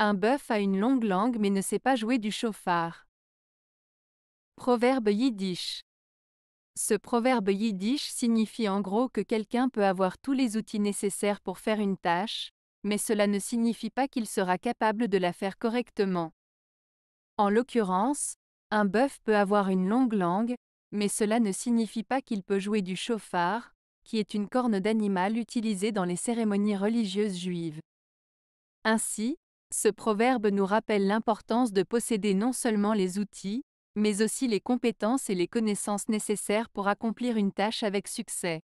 Un bœuf a une longue langue mais ne sait pas jouer du chauffard. Proverbe yiddish. Ce proverbe yiddish signifie en gros que quelqu'un peut avoir tous les outils nécessaires pour faire une tâche, mais cela ne signifie pas qu'il sera capable de la faire correctement. En l'occurrence, un bœuf peut avoir une longue langue, mais cela ne signifie pas qu'il peut jouer du chauffard, qui est une corne d'animal utilisée dans les cérémonies religieuses juives. Ainsi, ce proverbe nous rappelle l'importance de posséder non seulement les outils, mais aussi les compétences et les connaissances nécessaires pour accomplir une tâche avec succès.